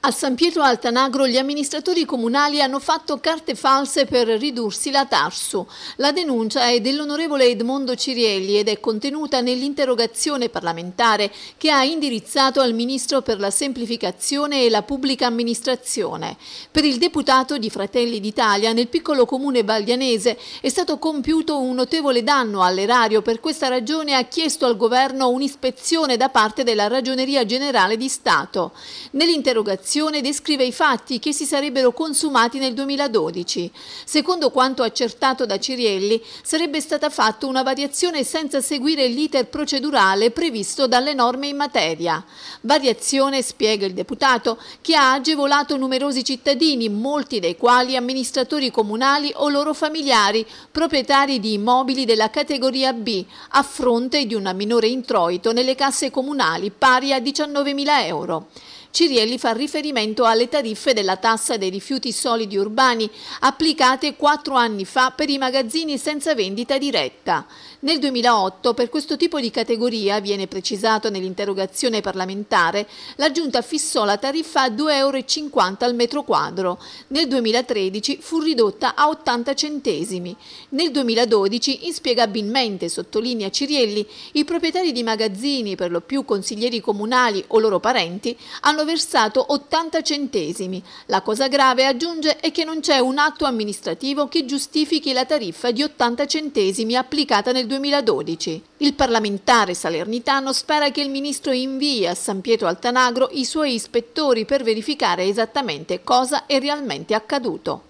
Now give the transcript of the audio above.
A San Pietro Altanagro gli amministratori comunali hanno fatto carte false per ridursi la Tarsu. La denuncia è dell'onorevole Edmondo Cirielli ed è contenuta nell'interrogazione parlamentare che ha indirizzato al Ministro per la semplificazione e la pubblica amministrazione. Per il deputato di Fratelli d'Italia nel piccolo comune valdianese è stato compiuto un notevole danno all'erario. Per questa ragione ha chiesto al governo un'ispezione da parte della Ragioneria Generale di Stato. Nell'interrogazione relazione descrive i fatti che si sarebbero consumati nel 2012. Secondo quanto accertato da Cirielli, sarebbe stata fatta una variazione senza seguire l'iter procedurale previsto dalle norme in materia. Variazione, spiega il deputato, che ha agevolato numerosi cittadini, molti dei quali amministratori comunali o loro familiari, proprietari di immobili della categoria B, a fronte di un minore introito nelle casse comunali pari a 19.000 euro. Cirielli fa riferimento alle tariffe della tassa dei rifiuti solidi urbani applicate quattro anni fa per i magazzini senza vendita diretta. Nel 2008 per questo tipo di categoria, viene precisato nell'interrogazione parlamentare, la Giunta fissò la tariffa a 2,50 euro al metro quadro. Nel 2013 fu ridotta a 80 centesimi. Nel 2012, inspiegabilmente, sottolinea Cirielli, i proprietari di magazzini, per lo più consiglieri comunali o loro parenti, hanno versato 80 centesimi. La cosa grave, aggiunge, è che non c'è un atto amministrativo che giustifichi la tariffa di 80 centesimi applicata nel 2012. Il parlamentare salernitano spera che il ministro invii a San Pietro Altanagro i suoi ispettori per verificare esattamente cosa è realmente accaduto.